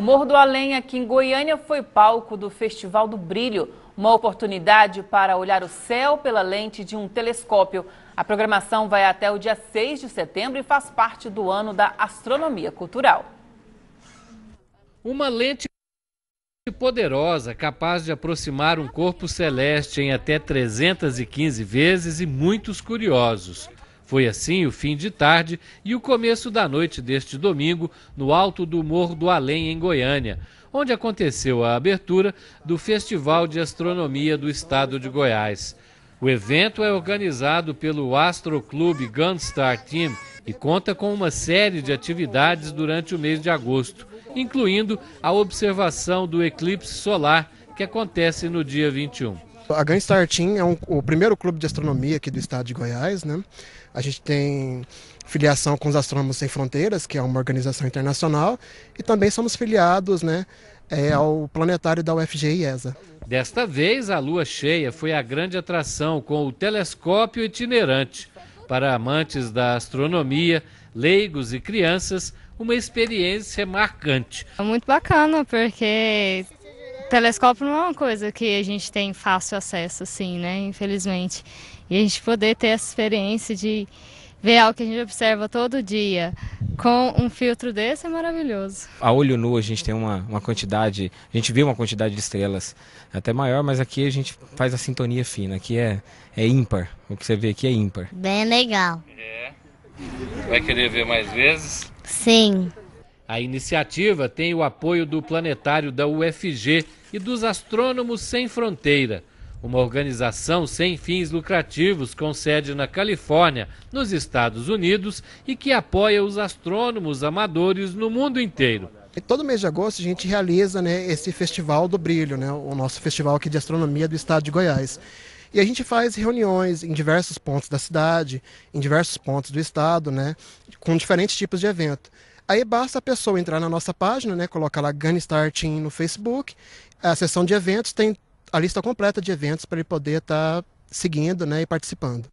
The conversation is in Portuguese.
O Morro do Além, aqui em Goiânia, foi palco do Festival do Brilho, uma oportunidade para olhar o céu pela lente de um telescópio. A programação vai até o dia 6 de setembro e faz parte do ano da astronomia cultural. Uma lente poderosa, capaz de aproximar um corpo celeste em até 315 vezes e muitos curiosos. Foi assim o fim de tarde e o começo da noite deste domingo no alto do Morro do Além, em Goiânia, onde aconteceu a abertura do Festival de Astronomia do Estado de Goiás. O evento é organizado pelo Astro Clube Gunstar Team e conta com uma série de atividades durante o mês de agosto, incluindo a observação do eclipse solar que acontece no dia 21. A Gunstar Team é um, o primeiro clube de astronomia aqui do estado de Goiás, né? A gente tem filiação com os Astrônomos Sem Fronteiras, que é uma organização internacional, e também somos filiados, né, é, ao planetário da UFG e ESA. Desta vez, a lua cheia foi a grande atração com o telescópio itinerante. Para amantes da astronomia, leigos e crianças, uma experiência marcante. É muito bacana, porque telescópio não é uma coisa que a gente tem fácil acesso, assim, né? Infelizmente. E a gente poder ter essa experiência de ver algo que a gente observa todo dia com um filtro desse é maravilhoso. A olho nu a gente tem uma, uma quantidade, a gente vê uma quantidade de estrelas é até maior, mas aqui a gente faz a sintonia fina, aqui é, é ímpar. O que você vê aqui é ímpar. Bem legal. É. Vai querer ver mais vezes? Sim. A iniciativa tem o apoio do Planetário da UFG e dos Astrônomos Sem Fronteira, uma organização sem fins lucrativos com sede na Califórnia, nos Estados Unidos, e que apoia os astrônomos amadores no mundo inteiro. todo mês de agosto a gente realiza né, esse Festival do Brilho, né, o nosso festival aqui de astronomia do estado de Goiás. E a gente faz reuniões em diversos pontos da cidade, em diversos pontos do estado, né, com diferentes tipos de evento. Aí basta a pessoa entrar na nossa página, né? Coloca lá Gun Starting no Facebook, a seção de eventos tem a lista completa de eventos para ele poder estar tá seguindo, né? E participando.